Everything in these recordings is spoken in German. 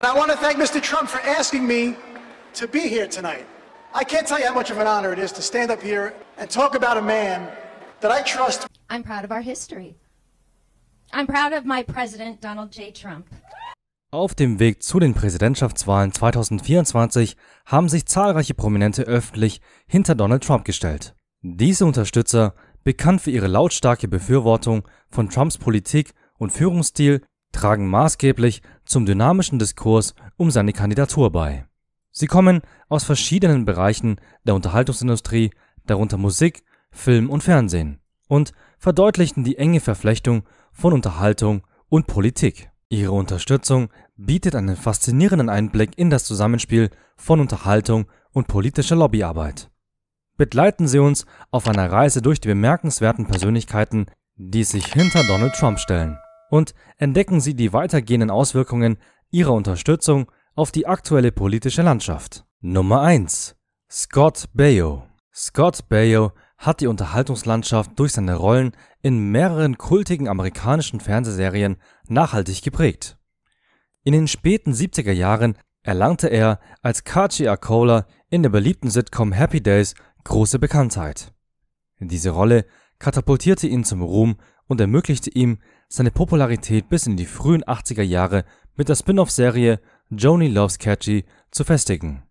I want to thank Mr. Trump for asking me to be here tonight. I can't tell you how much of an honor it is to stand up here and talk about a man that I trust. I'm proud of our history. I'm proud of my president, Donald J. Trump. Auf dem Weg zu den Präsidentschaftswahlen 2024 haben sich zahlreiche Prominente öffentlich hinter Donald Trump gestellt. Diese Unterstützer, bekannt für ihre lautstarke Befürwortung von Trumps Politik und Führungsstil, tragen maßgeblich zum dynamischen Diskurs um seine Kandidatur bei. Sie kommen aus verschiedenen Bereichen der Unterhaltungsindustrie, darunter Musik, Film und Fernsehen, und verdeutlichen die enge Verflechtung von Unterhaltung und Politik. Ihre Unterstützung bietet einen faszinierenden Einblick in das Zusammenspiel von Unterhaltung und politischer Lobbyarbeit. Begleiten Sie uns auf einer Reise durch die bemerkenswerten Persönlichkeiten, die sich hinter Donald Trump stellen und entdecken Sie die weitergehenden Auswirkungen Ihrer Unterstützung auf die aktuelle politische Landschaft. Nummer 1. Scott Bayo Scott Bayo hat die Unterhaltungslandschaft durch seine Rollen in mehreren kultigen amerikanischen Fernsehserien nachhaltig geprägt. In den späten 70er Jahren erlangte er als Kachi Akola in der beliebten Sitcom Happy Days große Bekanntheit. Diese Rolle katapultierte ihn zum Ruhm und ermöglichte ihm, seine Popularität bis in die frühen 80er Jahre mit der Spin-off-Serie Joni Loves Catchy zu festigen.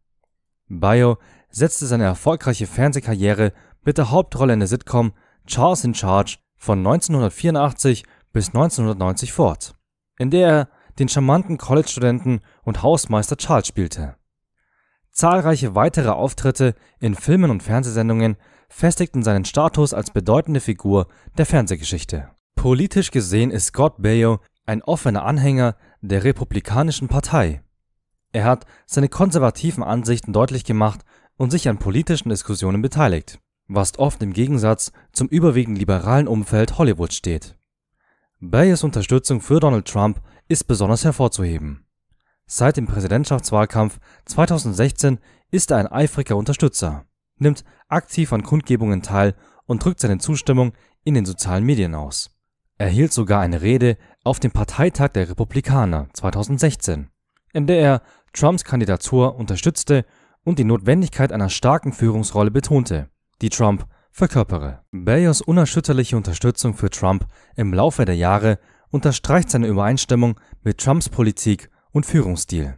Bio setzte seine erfolgreiche Fernsehkarriere mit der Hauptrolle in der Sitcom Charles in Charge von 1984 bis 1990 fort, in der er den charmanten College-Studenten und Hausmeister Charles spielte. Zahlreiche weitere Auftritte in Filmen und Fernsehsendungen festigten seinen Status als bedeutende Figur der Fernsehgeschichte. Politisch gesehen ist Scott Bayo ein offener Anhänger der Republikanischen Partei. Er hat seine konservativen Ansichten deutlich gemacht und sich an politischen Diskussionen beteiligt, was oft im Gegensatz zum überwiegend liberalen Umfeld Hollywoods steht. Bayes Unterstützung für Donald Trump ist besonders hervorzuheben. Seit dem Präsidentschaftswahlkampf 2016 ist er ein eifriger Unterstützer, nimmt aktiv an Kundgebungen teil und drückt seine Zustimmung in den sozialen Medien aus. Er hielt sogar eine Rede auf dem Parteitag der Republikaner 2016, in der er Trumps Kandidatur unterstützte und die Notwendigkeit einer starken Führungsrolle betonte, die Trump verkörpere. Bayers unerschütterliche Unterstützung für Trump im Laufe der Jahre unterstreicht seine Übereinstimmung mit Trumps Politik und Führungsstil.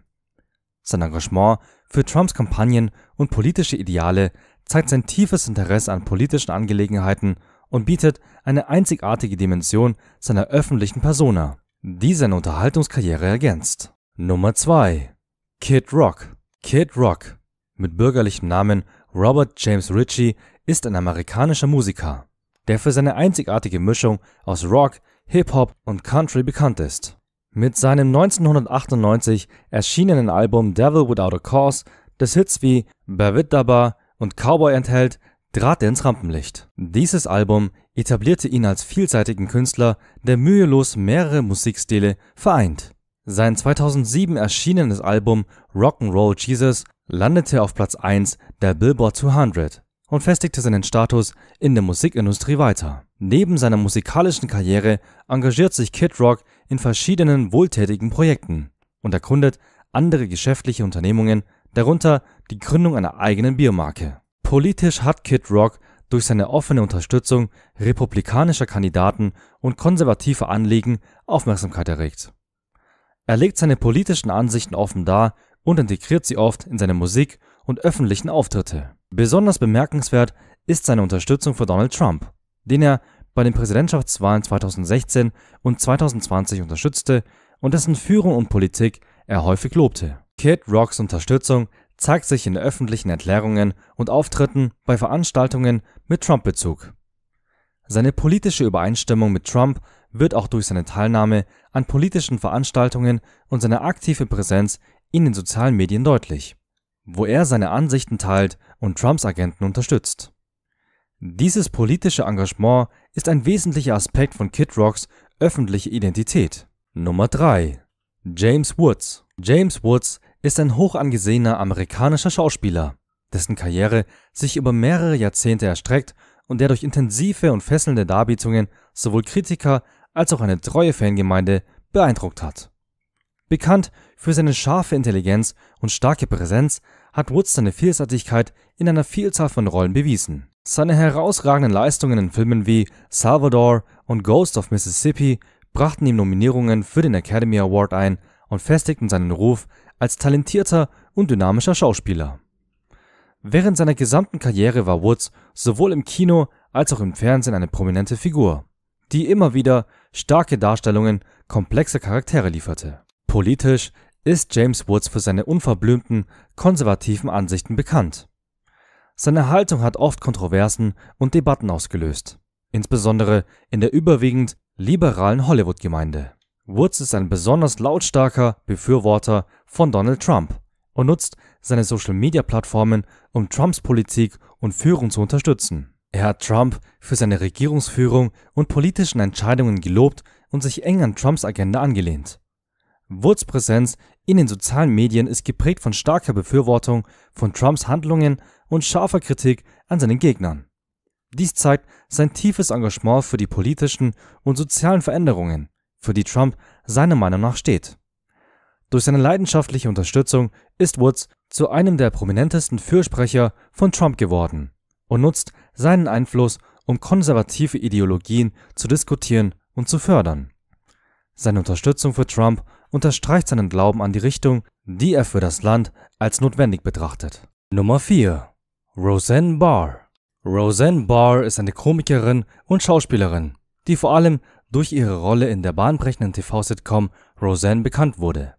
Sein Engagement für Trumps Kampagnen und politische Ideale zeigt sein tiefes Interesse an politischen Angelegenheiten und bietet eine einzigartige Dimension seiner öffentlichen Persona, die seine Unterhaltungskarriere ergänzt. Nummer 2 Kid Rock Kid Rock mit bürgerlichem Namen Robert James Ritchie ist ein amerikanischer Musiker, der für seine einzigartige Mischung aus Rock, Hip-Hop und Country bekannt ist. Mit seinem 1998 erschienenen Album Devil Without a Cause, das Hits wie Daba und Cowboy enthält, trat er ins Rampenlicht. Dieses Album etablierte ihn als vielseitigen Künstler, der mühelos mehrere Musikstile vereint. Sein 2007 erschienenes Album Rock'n'Roll Jesus landete auf Platz 1 der Billboard 200 und festigte seinen Status in der Musikindustrie weiter. Neben seiner musikalischen Karriere engagiert sich Kid Rock in verschiedenen wohltätigen Projekten und erkundet andere geschäftliche Unternehmungen, darunter die Gründung einer eigenen Biermarke. Politisch hat Kid Rock durch seine offene Unterstützung republikanischer Kandidaten und konservativer Anliegen Aufmerksamkeit erregt. Er legt seine politischen Ansichten offen dar und integriert sie oft in seine Musik und öffentlichen Auftritte. Besonders bemerkenswert ist seine Unterstützung für Donald Trump, den er bei den Präsidentschaftswahlen 2016 und 2020 unterstützte und dessen Führung und Politik er häufig lobte. Kid Rocks Unterstützung zeigt sich in öffentlichen Erklärungen und Auftritten bei Veranstaltungen mit Trump-Bezug. Seine politische Übereinstimmung mit Trump wird auch durch seine Teilnahme an politischen Veranstaltungen und seine aktive Präsenz in den sozialen Medien deutlich, wo er seine Ansichten teilt und Trumps Agenten unterstützt. Dieses politische Engagement ist ein wesentlicher Aspekt von Kid Rocks öffentliche Identität. Nummer 3. James Woods. James Woods ist ein hoch angesehener amerikanischer Schauspieler, dessen Karriere sich über mehrere Jahrzehnte erstreckt und der durch intensive und fesselnde Darbietungen sowohl Kritiker als auch eine treue Fangemeinde beeindruckt hat. Bekannt für seine scharfe Intelligenz und starke Präsenz hat Woods seine Vielseitigkeit in einer Vielzahl von Rollen bewiesen. Seine herausragenden Leistungen in Filmen wie Salvador und Ghost of Mississippi brachten ihm Nominierungen für den Academy Award ein und festigten seinen Ruf als talentierter und dynamischer Schauspieler. Während seiner gesamten Karriere war Woods sowohl im Kino als auch im Fernsehen eine prominente Figur, die immer wieder starke Darstellungen komplexer Charaktere lieferte. Politisch ist James Woods für seine unverblümten, konservativen Ansichten bekannt. Seine Haltung hat oft Kontroversen und Debatten ausgelöst, insbesondere in der überwiegend liberalen Hollywood-Gemeinde. Woods ist ein besonders lautstarker Befürworter von Donald Trump und nutzt seine Social-Media-Plattformen, um Trumps Politik und Führung zu unterstützen. Er hat Trump für seine Regierungsführung und politischen Entscheidungen gelobt und sich eng an Trumps Agenda angelehnt. Woods Präsenz in den sozialen Medien ist geprägt von starker Befürwortung von Trumps Handlungen und scharfer Kritik an seinen Gegnern. Dies zeigt sein tiefes Engagement für die politischen und sozialen Veränderungen für die Trump seiner Meinung nach steht. Durch seine leidenschaftliche Unterstützung ist Woods zu einem der prominentesten Fürsprecher von Trump geworden und nutzt seinen Einfluss, um konservative Ideologien zu diskutieren und zu fördern. Seine Unterstützung für Trump unterstreicht seinen Glauben an die Richtung, die er für das Land als notwendig betrachtet. Nummer 4. Roseanne Barr. Roseanne Barr ist eine Komikerin und Schauspielerin, die vor allem durch ihre Rolle in der bahnbrechenden TV-Sitcom Roseanne bekannt wurde.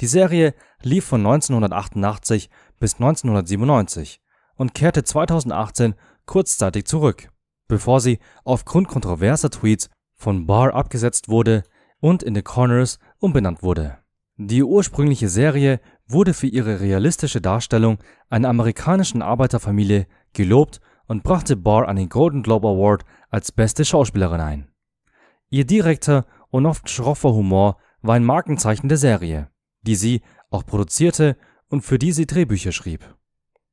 Die Serie lief von 1988 bis 1997 und kehrte 2018 kurzzeitig zurück, bevor sie aufgrund kontroverser Tweets von Barr abgesetzt wurde und in The Corners umbenannt wurde. Die ursprüngliche Serie wurde für ihre realistische Darstellung einer amerikanischen Arbeiterfamilie gelobt und brachte Barr an den Golden Globe Award als beste Schauspielerin ein. Ihr direkter und oft schroffer Humor war ein Markenzeichen der Serie, die sie auch produzierte und für die sie Drehbücher schrieb.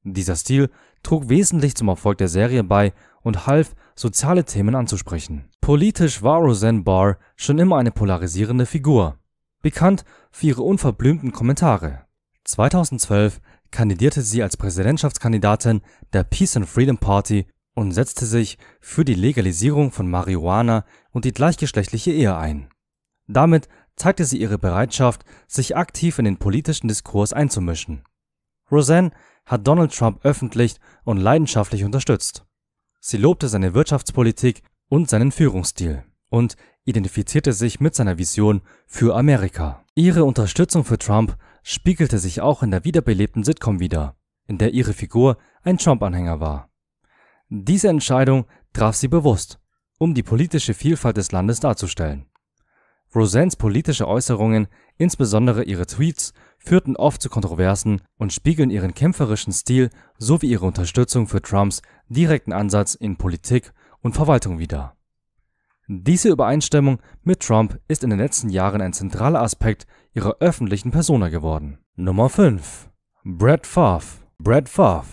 Dieser Stil trug wesentlich zum Erfolg der Serie bei und half, soziale Themen anzusprechen. Politisch war Roseanne Barr schon immer eine polarisierende Figur, bekannt für ihre unverblümten Kommentare. 2012 kandidierte sie als Präsidentschaftskandidatin der Peace and Freedom Party und setzte sich für die Legalisierung von Marihuana und die gleichgeschlechtliche Ehe ein. Damit zeigte sie ihre Bereitschaft, sich aktiv in den politischen Diskurs einzumischen. Roseanne hat Donald Trump öffentlich und leidenschaftlich unterstützt. Sie lobte seine Wirtschaftspolitik und seinen Führungsstil und identifizierte sich mit seiner Vision für Amerika. Ihre Unterstützung für Trump spiegelte sich auch in der wiederbelebten Sitcom wider, in der ihre Figur ein Trump-Anhänger war. Diese Entscheidung traf sie bewusst, um die politische Vielfalt des Landes darzustellen. Roseannes politische Äußerungen, insbesondere ihre Tweets, führten oft zu Kontroversen und spiegeln ihren kämpferischen Stil sowie ihre Unterstützung für Trumps direkten Ansatz in Politik und Verwaltung wider. Diese Übereinstimmung mit Trump ist in den letzten Jahren ein zentraler Aspekt ihrer öffentlichen Persona geworden. Nummer 5. Brett Favre. Brett Favre.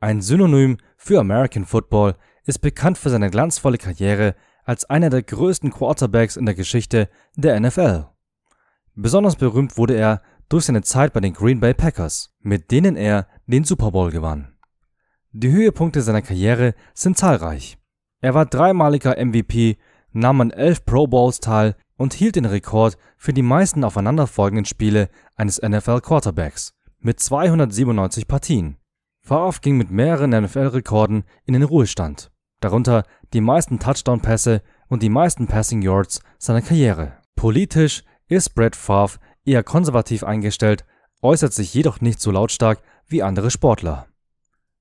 Ein Synonym für American Football, ist bekannt für seine glanzvolle Karriere als einer der größten Quarterbacks in der Geschichte der NFL. Besonders berühmt wurde er durch seine Zeit bei den Green Bay Packers, mit denen er den Super Bowl gewann. Die Höhepunkte seiner Karriere sind zahlreich. Er war dreimaliger MVP, nahm an elf Pro Bowls teil und hielt den Rekord für die meisten aufeinanderfolgenden Spiele eines NFL Quarterbacks mit 297 Partien. Favre ging mit mehreren NFL-Rekorden in den Ruhestand, darunter die meisten Touchdown-Pässe und die meisten Passing Yards seiner Karriere. Politisch ist Brett Favre eher konservativ eingestellt, äußert sich jedoch nicht so lautstark wie andere Sportler.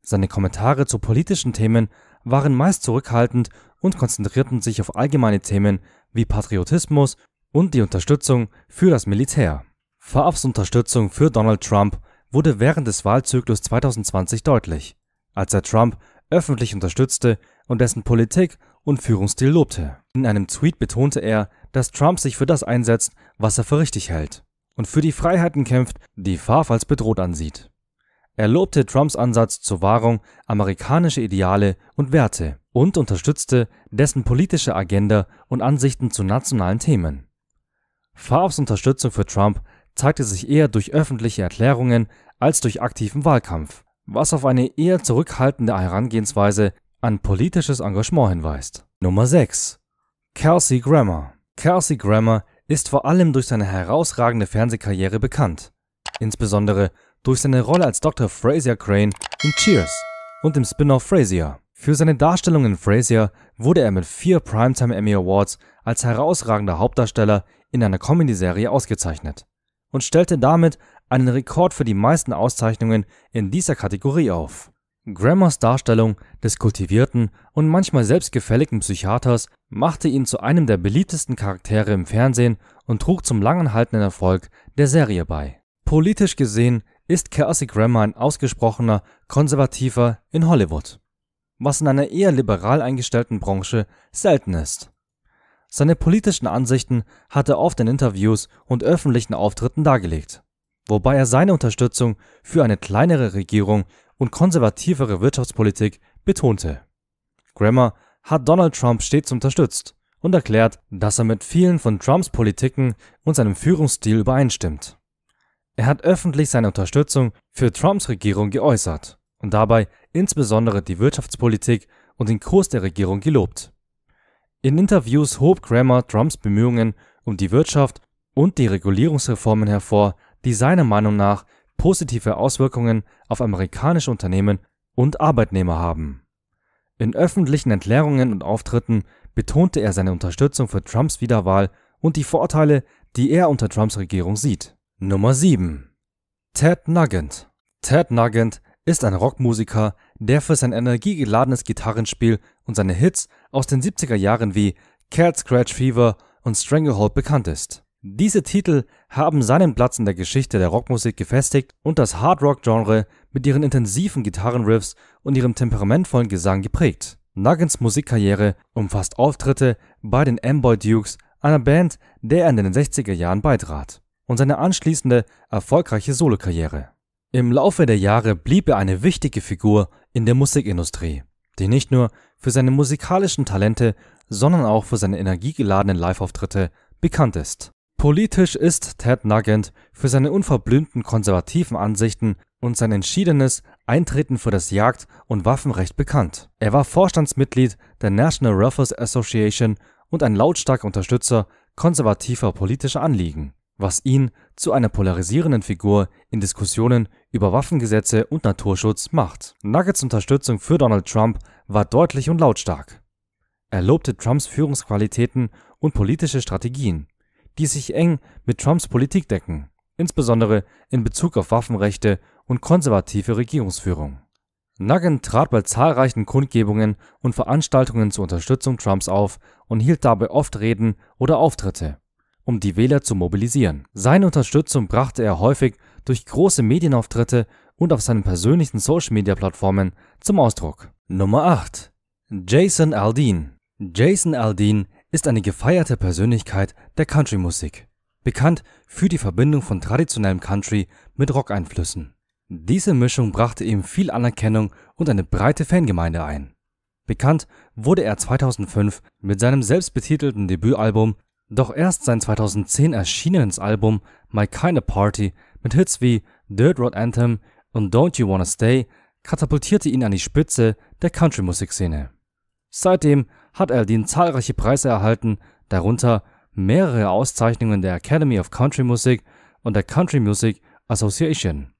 Seine Kommentare zu politischen Themen waren meist zurückhaltend und konzentrierten sich auf allgemeine Themen wie Patriotismus und die Unterstützung für das Militär. Favres Unterstützung für Donald Trump wurde während des Wahlzyklus 2020 deutlich, als er Trump öffentlich unterstützte und dessen Politik und Führungsstil lobte. In einem Tweet betonte er, dass Trump sich für das einsetzt, was er für richtig hält und für die Freiheiten kämpft, die Favre als bedroht ansieht. Er lobte Trumps Ansatz zur Wahrung amerikanischer Ideale und Werte und unterstützte dessen politische Agenda und Ansichten zu nationalen Themen. Favres Unterstützung für Trump zeigte sich eher durch öffentliche Erklärungen als durch aktiven Wahlkampf, was auf eine eher zurückhaltende Herangehensweise an politisches Engagement hinweist. Nummer 6. Kelsey Grammer. Kelsey Grammer ist vor allem durch seine herausragende Fernsehkarriere bekannt, insbesondere durch seine Rolle als Dr. Frazier Crane in Cheers und im Spin-off Frazier. Für seine Darstellung in Frazier wurde er mit vier Primetime Emmy Awards als herausragender Hauptdarsteller in einer Comedy-Serie ausgezeichnet und stellte damit einen Rekord für die meisten Auszeichnungen in dieser Kategorie auf. Grammers Darstellung des kultivierten und manchmal selbstgefälligen Psychiaters machte ihn zu einem der beliebtesten Charaktere im Fernsehen und trug zum langanhaltenden Erfolg der Serie bei. Politisch gesehen ist Kelsey Grammer ein ausgesprochener Konservativer in Hollywood, was in einer eher liberal eingestellten Branche selten ist. Seine politischen Ansichten hat er oft in Interviews und öffentlichen Auftritten dargelegt, wobei er seine Unterstützung für eine kleinere Regierung und konservativere Wirtschaftspolitik betonte. Grammer hat Donald Trump stets unterstützt und erklärt, dass er mit vielen von Trumps Politiken und seinem Führungsstil übereinstimmt. Er hat öffentlich seine Unterstützung für Trumps Regierung geäußert und dabei insbesondere die Wirtschaftspolitik und den Kurs der Regierung gelobt. In Interviews hob Grammer Trumps Bemühungen um die Wirtschaft und die Regulierungsreformen hervor, die seiner Meinung nach positive Auswirkungen auf amerikanische Unternehmen und Arbeitnehmer haben. In öffentlichen Erklärungen und Auftritten betonte er seine Unterstützung für Trumps Wiederwahl und die Vorteile, die er unter Trumps Regierung sieht. Nummer 7. Ted Nugent. Ted Nugent ist ein Rockmusiker, der für sein energiegeladenes Gitarrenspiel und seine Hits aus den 70er Jahren wie Cat Scratch Fever und Stranglehold bekannt ist. Diese Titel haben seinen Platz in der Geschichte der Rockmusik gefestigt und das Hard-Rock-Genre mit ihren intensiven Gitarrenriffs und ihrem temperamentvollen Gesang geprägt. Nuggins Musikkarriere umfasst Auftritte bei den M-Boy Dukes, einer Band, der er in den 60er Jahren beitrat, und seine anschließende erfolgreiche Solokarriere. Im Laufe der Jahre blieb er eine wichtige Figur in der Musikindustrie die nicht nur für seine musikalischen Talente, sondern auch für seine energiegeladenen Live-Auftritte bekannt ist. Politisch ist Ted Nugent für seine unverblümten konservativen Ansichten und sein entschiedenes Eintreten für das Jagd- und Waffenrecht bekannt. Er war Vorstandsmitglied der National Rifles Association und ein lautstarker Unterstützer konservativer politischer Anliegen was ihn zu einer polarisierenden Figur in Diskussionen über Waffengesetze und Naturschutz macht. Nuggets Unterstützung für Donald Trump war deutlich und lautstark. Er lobte Trumps Führungsqualitäten und politische Strategien, die sich eng mit Trumps Politik decken, insbesondere in Bezug auf Waffenrechte und konservative Regierungsführung. Nugent trat bei zahlreichen Kundgebungen und Veranstaltungen zur Unterstützung Trumps auf und hielt dabei oft Reden oder Auftritte um die Wähler zu mobilisieren. Seine Unterstützung brachte er häufig durch große Medienauftritte und auf seinen persönlichen Social-Media-Plattformen zum Ausdruck. Nummer 8. Jason Aldean Jason Aldean ist eine gefeierte Persönlichkeit der Country-Musik, bekannt für die Verbindung von traditionellem Country mit Rock-Einflüssen. Diese Mischung brachte ihm viel Anerkennung und eine breite Fangemeinde ein. Bekannt wurde er 2005 mit seinem selbstbetitelten Debütalbum doch erst sein 2010 erschienenes Album My Kinda Party mit Hits wie Dirt Road Anthem und Don't You Wanna Stay katapultierte ihn an die Spitze der Country-Musikszene. Seitdem hat Aldin zahlreiche Preise erhalten, darunter mehrere Auszeichnungen der Academy of Country Music und der Country Music Association.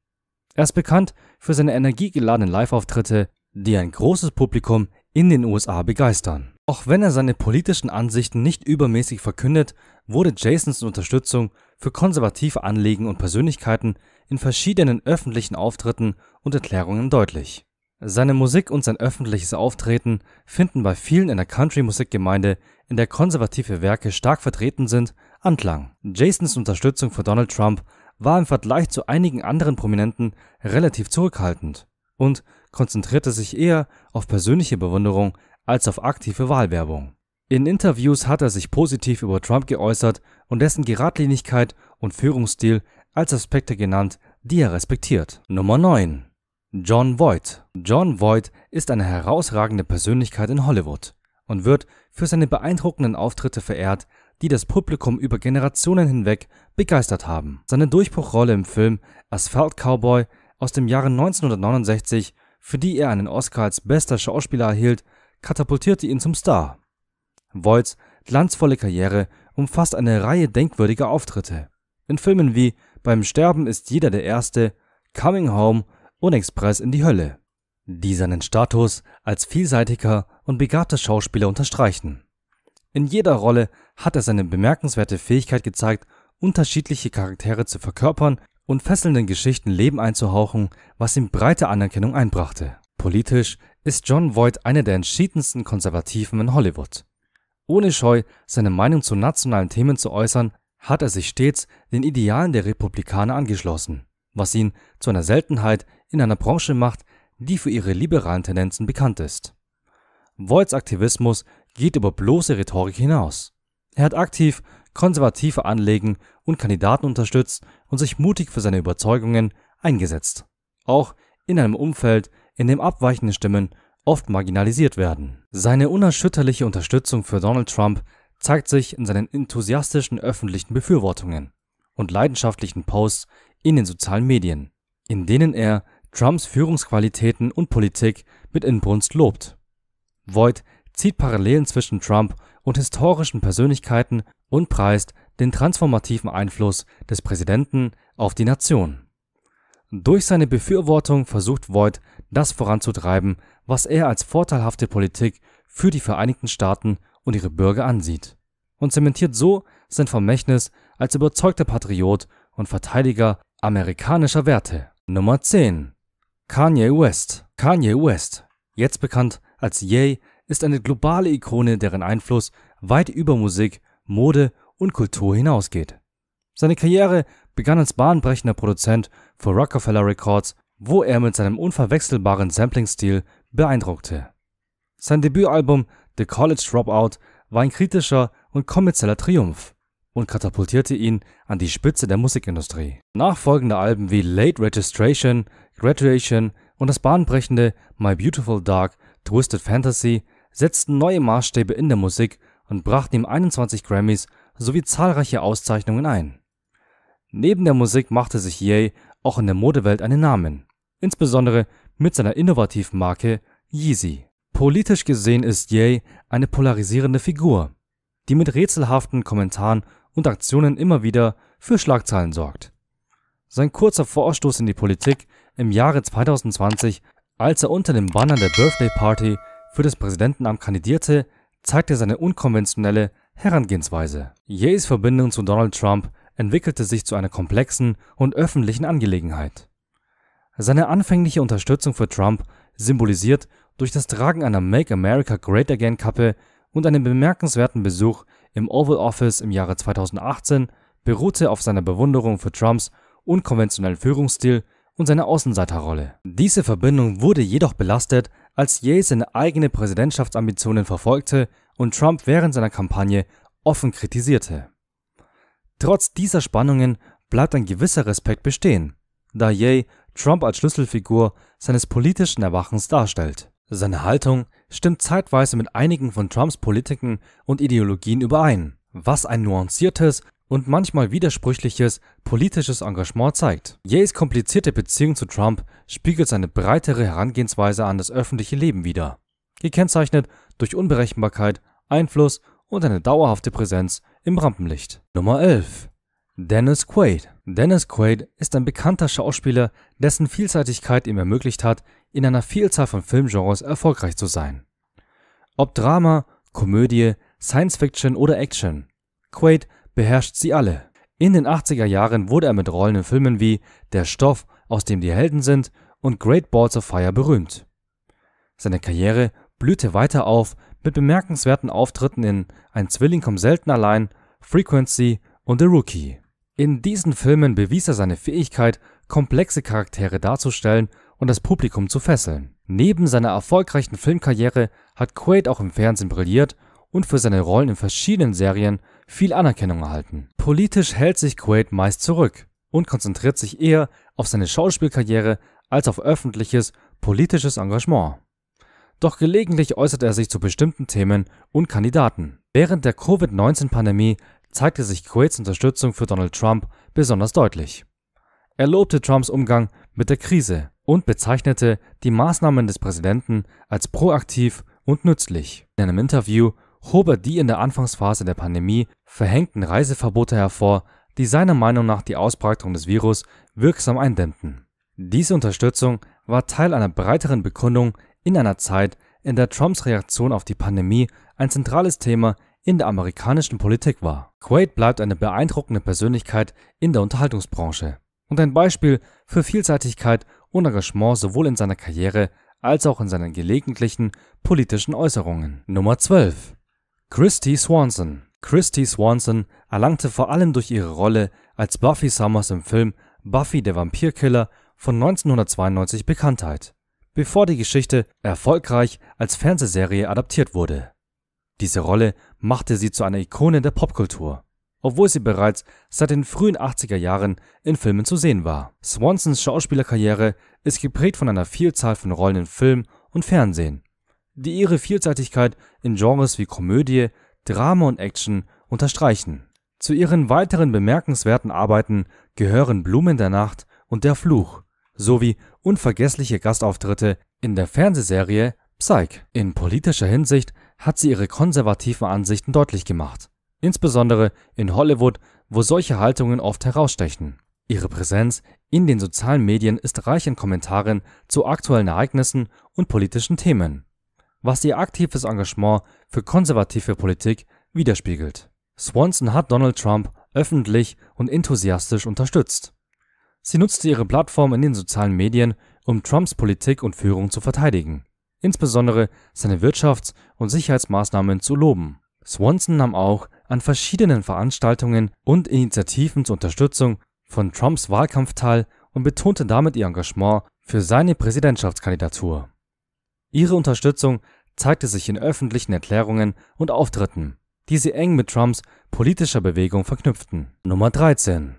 Er ist bekannt für seine energiegeladenen Live-Auftritte, die ein großes Publikum in den USA begeistern. Auch wenn er seine politischen Ansichten nicht übermäßig verkündet, wurde Jasons Unterstützung für konservative Anliegen und Persönlichkeiten in verschiedenen öffentlichen Auftritten und Erklärungen deutlich. Seine Musik und sein öffentliches Auftreten finden bei vielen in der Country-Musikgemeinde, in der konservative Werke stark vertreten sind, Anklang. Jasons Unterstützung für Donald Trump war im Vergleich zu einigen anderen Prominenten relativ zurückhaltend und konzentrierte sich eher auf persönliche Bewunderung als auf aktive Wahlwerbung. In Interviews hat er sich positiv über Trump geäußert und dessen Geradlinigkeit und Führungsstil als Aspekte genannt, die er respektiert. Nummer 9. John Voight. John Voight ist eine herausragende Persönlichkeit in Hollywood und wird für seine beeindruckenden Auftritte verehrt, die das Publikum über Generationen hinweg begeistert haben. Seine Durchbruchrolle im Film Asphalt Cowboy aus dem Jahre 1969, für die er einen Oscar als bester Schauspieler erhielt, katapultierte ihn zum Star. Voights glanzvolle Karriere umfasst eine Reihe denkwürdiger Auftritte. In Filmen wie Beim Sterben ist jeder der Erste, Coming Home und Express in die Hölle, die seinen Status als vielseitiger und begabter Schauspieler unterstreichen. In jeder Rolle hat er seine bemerkenswerte Fähigkeit gezeigt, unterschiedliche Charaktere zu verkörpern und fesselnden Geschichten Leben einzuhauchen, was ihm breite Anerkennung einbrachte. Politisch ist John Voight einer der entschiedensten Konservativen in Hollywood. Ohne Scheu, seine Meinung zu nationalen Themen zu äußern, hat er sich stets den Idealen der Republikaner angeschlossen, was ihn zu einer Seltenheit in einer Branche macht, die für ihre liberalen Tendenzen bekannt ist. Voights Aktivismus geht über bloße Rhetorik hinaus. Er hat aktiv konservative Anliegen und Kandidaten unterstützt und sich mutig für seine Überzeugungen eingesetzt. Auch in einem Umfeld, in dem abweichende Stimmen oft marginalisiert werden. Seine unerschütterliche Unterstützung für Donald Trump zeigt sich in seinen enthusiastischen öffentlichen Befürwortungen und leidenschaftlichen Posts in den sozialen Medien, in denen er Trumps Führungsqualitäten und Politik mit Inbrunst lobt. Voigt zieht Parallelen zwischen Trump und historischen Persönlichkeiten und preist den transformativen Einfluss des Präsidenten auf die Nation. Durch seine Befürwortung versucht Voigt, das voranzutreiben, was er als vorteilhafte Politik für die Vereinigten Staaten und ihre Bürger ansieht, und zementiert so sein Vermächtnis als überzeugter Patriot und Verteidiger amerikanischer Werte. Nummer 10. Kanye West. Kanye West, jetzt bekannt als Ye, ist eine globale Ikone, deren Einfluss weit über Musik, Mode und Kultur hinausgeht. Seine Karriere begann als bahnbrechender Produzent für Rockefeller Records, wo er mit seinem unverwechselbaren Sampling-Stil beeindruckte. Sein Debütalbum The College Dropout war ein kritischer und kommerzieller Triumph und katapultierte ihn an die Spitze der Musikindustrie. Nachfolgende Alben wie Late Registration, Graduation und das bahnbrechende My Beautiful Dark Twisted Fantasy setzten neue Maßstäbe in der Musik und brachten ihm 21 Grammys sowie zahlreiche Auszeichnungen ein. Neben der Musik machte sich Ye auch in der Modewelt einen Namen, insbesondere mit seiner innovativen Marke Yeezy. Politisch gesehen ist Ye eine polarisierende Figur, die mit rätselhaften Kommentaren und Aktionen immer wieder für Schlagzeilen sorgt. Sein kurzer Vorstoß in die Politik im Jahre 2020, als er unter dem Banner der Birthday Party für das Präsidentenamt kandidierte, zeigte seine unkonventionelle Herangehensweise. Ye's Verbindung zu Donald Trump entwickelte sich zu einer komplexen und öffentlichen Angelegenheit. Seine anfängliche Unterstützung für Trump, symbolisiert durch das Tragen einer Make America Great Again Kappe und einen bemerkenswerten Besuch im Oval Office im Jahre 2018, beruhte auf seiner Bewunderung für Trumps unkonventionellen Führungsstil und seine Außenseiterrolle. Diese Verbindung wurde jedoch belastet, als Ye seine eigene Präsidentschaftsambitionen verfolgte und Trump während seiner Kampagne offen kritisierte. Trotz dieser Spannungen bleibt ein gewisser Respekt bestehen, da Ye Trump als Schlüsselfigur seines politischen Erwachens darstellt. Seine Haltung stimmt zeitweise mit einigen von Trumps Politiken und Ideologien überein, was ein nuanciertes und manchmal widersprüchliches politisches Engagement zeigt. Ye's komplizierte Beziehung zu Trump spiegelt seine breitere Herangehensweise an das öffentliche Leben wider, gekennzeichnet durch Unberechenbarkeit, Einfluss und eine dauerhafte Präsenz im Rampenlicht. Nummer 11. Dennis Quaid. Dennis Quaid ist ein bekannter Schauspieler, dessen Vielseitigkeit ihm ermöglicht hat, in einer Vielzahl von Filmgenres erfolgreich zu sein. Ob Drama, Komödie, Science Fiction oder Action, Quaid beherrscht sie alle. In den 80er Jahren wurde er mit Rollen in Filmen wie Der Stoff, aus dem die Helden sind und Great Balls of Fire berühmt. Seine Karriere blühte weiter auf mit bemerkenswerten Auftritten in Ein Zwilling kommt selten allein, Frequency und The Rookie. In diesen Filmen bewies er seine Fähigkeit, komplexe Charaktere darzustellen und das Publikum zu fesseln. Neben seiner erfolgreichen Filmkarriere hat Quaid auch im Fernsehen brilliert und für seine Rollen in verschiedenen Serien viel Anerkennung erhalten. Politisch hält sich Quaid meist zurück und konzentriert sich eher auf seine Schauspielkarriere als auf öffentliches politisches Engagement. Doch gelegentlich äußert er sich zu bestimmten Themen und Kandidaten. Während der Covid-19-Pandemie zeigte sich Quaids Unterstützung für Donald Trump besonders deutlich. Er lobte Trumps Umgang mit der Krise und bezeichnete die Maßnahmen des Präsidenten als proaktiv und nützlich. In einem Interview hob er die in der Anfangsphase der Pandemie verhängten Reiseverbote hervor, die seiner Meinung nach die Ausbreitung des Virus wirksam eindämmten. Diese Unterstützung war Teil einer breiteren Bekundung in einer Zeit, in der Trumps Reaktion auf die Pandemie ein zentrales Thema in der amerikanischen Politik war. Quaid bleibt eine beeindruckende Persönlichkeit in der Unterhaltungsbranche und ein Beispiel für Vielseitigkeit und Engagement sowohl in seiner Karriere als auch in seinen gelegentlichen politischen Äußerungen. Nummer 12. Christy Swanson. Christy Swanson erlangte vor allem durch ihre Rolle als Buffy Summers im Film Buffy der Vampirkiller von 1992 Bekanntheit bevor die Geschichte erfolgreich als Fernsehserie adaptiert wurde. Diese Rolle machte sie zu einer Ikone der Popkultur, obwohl sie bereits seit den frühen 80er Jahren in Filmen zu sehen war. Swansons Schauspielerkarriere ist geprägt von einer Vielzahl von Rollen in Film und Fernsehen, die ihre Vielseitigkeit in Genres wie Komödie, Drama und Action unterstreichen. Zu ihren weiteren bemerkenswerten Arbeiten gehören Blumen der Nacht und Der Fluch, sowie unvergessliche Gastauftritte in der Fernsehserie Psych. In politischer Hinsicht hat sie ihre konservativen Ansichten deutlich gemacht, insbesondere in Hollywood, wo solche Haltungen oft herausstechen. Ihre Präsenz in den sozialen Medien ist reich in Kommentaren zu aktuellen Ereignissen und politischen Themen, was ihr aktives Engagement für konservative Politik widerspiegelt. Swanson hat Donald Trump öffentlich und enthusiastisch unterstützt. Sie nutzte ihre Plattform in den sozialen Medien, um Trumps Politik und Führung zu verteidigen, insbesondere seine Wirtschafts- und Sicherheitsmaßnahmen zu loben. Swanson nahm auch an verschiedenen Veranstaltungen und Initiativen zur Unterstützung von Trumps Wahlkampf teil und betonte damit ihr Engagement für seine Präsidentschaftskandidatur. Ihre Unterstützung zeigte sich in öffentlichen Erklärungen und Auftritten, die sie eng mit Trumps politischer Bewegung verknüpften. Nummer 13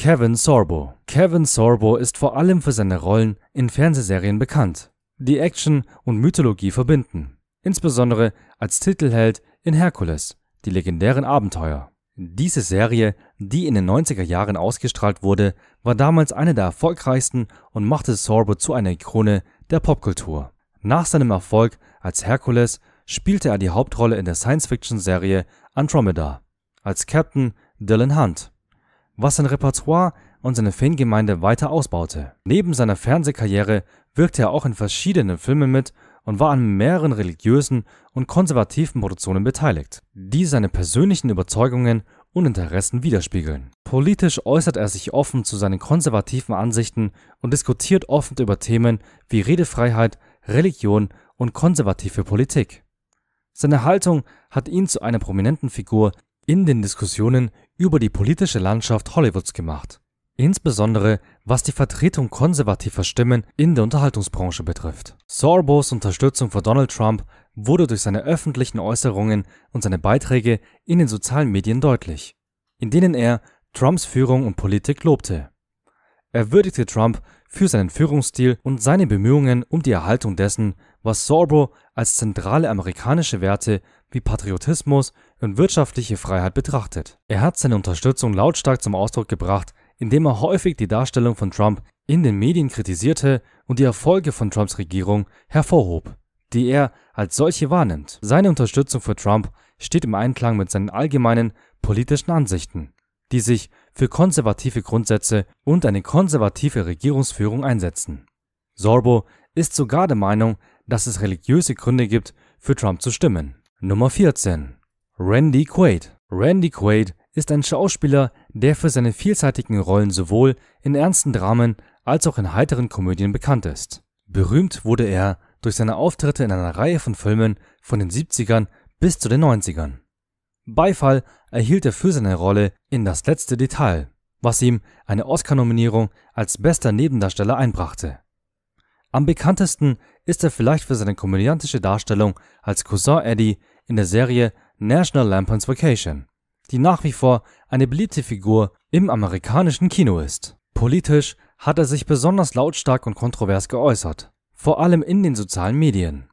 Kevin Sorbo. Kevin Sorbo ist vor allem für seine Rollen in Fernsehserien bekannt, die Action und Mythologie verbinden, insbesondere als Titelheld in Herkules, die legendären Abenteuer. Diese Serie, die in den 90er Jahren ausgestrahlt wurde, war damals eine der erfolgreichsten und machte Sorbo zu einer Ikone der Popkultur. Nach seinem Erfolg als Herkules spielte er die Hauptrolle in der Science-Fiction-Serie Andromeda als Captain Dylan Hunt was sein Repertoire und seine Fangemeinde weiter ausbaute. Neben seiner Fernsehkarriere wirkte er auch in verschiedenen Filmen mit und war an mehreren religiösen und konservativen Produktionen beteiligt, die seine persönlichen Überzeugungen und Interessen widerspiegeln. Politisch äußert er sich offen zu seinen konservativen Ansichten und diskutiert offen über Themen wie Redefreiheit, Religion und konservative Politik. Seine Haltung hat ihn zu einer prominenten Figur in den Diskussionen über die politische Landschaft Hollywoods gemacht, insbesondere was die Vertretung konservativer Stimmen in der Unterhaltungsbranche betrifft. Sorbos Unterstützung für Donald Trump wurde durch seine öffentlichen Äußerungen und seine Beiträge in den sozialen Medien deutlich, in denen er Trumps Führung und Politik lobte. Er würdigte Trump für seinen Führungsstil und seine Bemühungen um die Erhaltung dessen, was Sorbo als zentrale amerikanische Werte wie Patriotismus und wirtschaftliche Freiheit betrachtet. Er hat seine Unterstützung lautstark zum Ausdruck gebracht, indem er häufig die Darstellung von Trump in den Medien kritisierte und die Erfolge von Trumps Regierung hervorhob, die er als solche wahrnimmt. Seine Unterstützung für Trump steht im Einklang mit seinen allgemeinen politischen Ansichten, die sich für konservative Grundsätze und eine konservative Regierungsführung einsetzen. Sorbo ist sogar der Meinung, dass es religiöse Gründe gibt, für Trump zu stimmen. Nummer 14. Randy Quaid. Randy Quaid ist ein Schauspieler, der für seine vielseitigen Rollen sowohl in ernsten Dramen als auch in heiteren Komödien bekannt ist. Berühmt wurde er durch seine Auftritte in einer Reihe von Filmen von den 70ern bis zu den 90ern. Beifall erhielt er für seine Rolle in Das letzte Detail, was ihm eine Oscar-Nominierung als bester Nebendarsteller einbrachte. Am bekanntesten ist er vielleicht für seine komödiantische Darstellung als Cousin Eddie in der Serie National Lampoon's Vacation, die nach wie vor eine beliebte Figur im amerikanischen Kino ist. Politisch hat er sich besonders lautstark und kontrovers geäußert, vor allem in den sozialen Medien.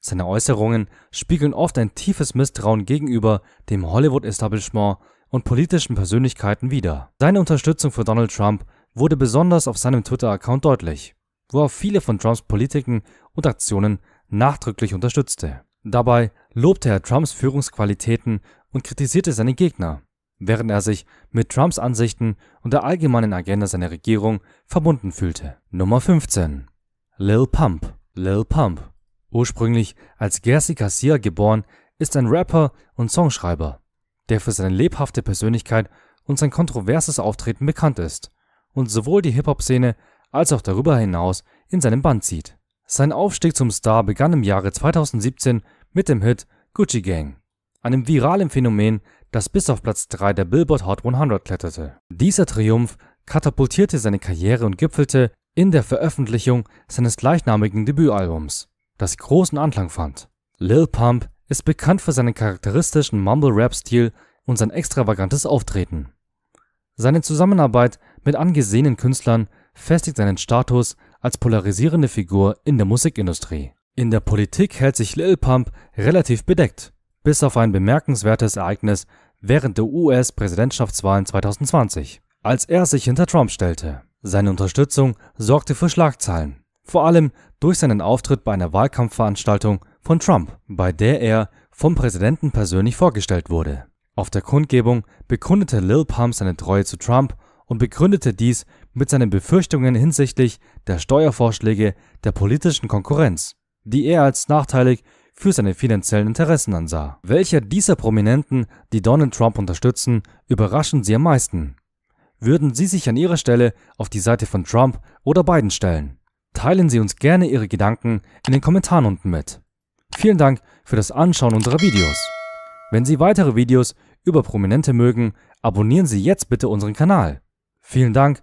Seine Äußerungen spiegeln oft ein tiefes Misstrauen gegenüber dem Hollywood-Establishment und politischen Persönlichkeiten wider. Seine Unterstützung für Donald Trump wurde besonders auf seinem Twitter-Account deutlich wo er viele von Trumps Politiken und Aktionen nachdrücklich unterstützte. Dabei lobte er Trumps Führungsqualitäten und kritisierte seine Gegner, während er sich mit Trumps Ansichten und der allgemeinen Agenda seiner Regierung verbunden fühlte. Nummer 15. Lil Pump. Lil Pump. Ursprünglich als Gersi Kassier geboren, ist ein Rapper und Songschreiber, der für seine lebhafte Persönlichkeit und sein kontroverses Auftreten bekannt ist und sowohl die Hip-Hop-Szene als auch darüber hinaus in seinem Band zieht. Sein Aufstieg zum Star begann im Jahre 2017 mit dem Hit Gucci Gang, einem viralen Phänomen, das bis auf Platz 3 der Billboard Hot 100 kletterte. Dieser Triumph katapultierte seine Karriere und gipfelte in der Veröffentlichung seines gleichnamigen Debütalbums, das großen Anklang fand. Lil Pump ist bekannt für seinen charakteristischen Mumble-Rap-Stil und sein extravagantes Auftreten. Seine Zusammenarbeit mit angesehenen Künstlern festigt seinen Status als polarisierende Figur in der Musikindustrie. In der Politik hält sich Lil Pump relativ bedeckt, bis auf ein bemerkenswertes Ereignis während der US-Präsidentschaftswahlen 2020, als er sich hinter Trump stellte. Seine Unterstützung sorgte für Schlagzeilen, vor allem durch seinen Auftritt bei einer Wahlkampfveranstaltung von Trump, bei der er vom Präsidenten persönlich vorgestellt wurde. Auf der Kundgebung bekundete Lil Pump seine Treue zu Trump und begründete dies mit seinen Befürchtungen hinsichtlich der Steuervorschläge der politischen Konkurrenz, die er als nachteilig für seine finanziellen Interessen ansah. Welcher dieser Prominenten, die Donald Trump unterstützen, überraschen Sie am meisten? Würden Sie sich an Ihrer Stelle auf die Seite von Trump oder Biden stellen? Teilen Sie uns gerne Ihre Gedanken in den Kommentaren unten mit. Vielen Dank für das Anschauen unserer Videos. Wenn Sie weitere Videos über Prominente mögen, abonnieren Sie jetzt bitte unseren Kanal. Vielen Dank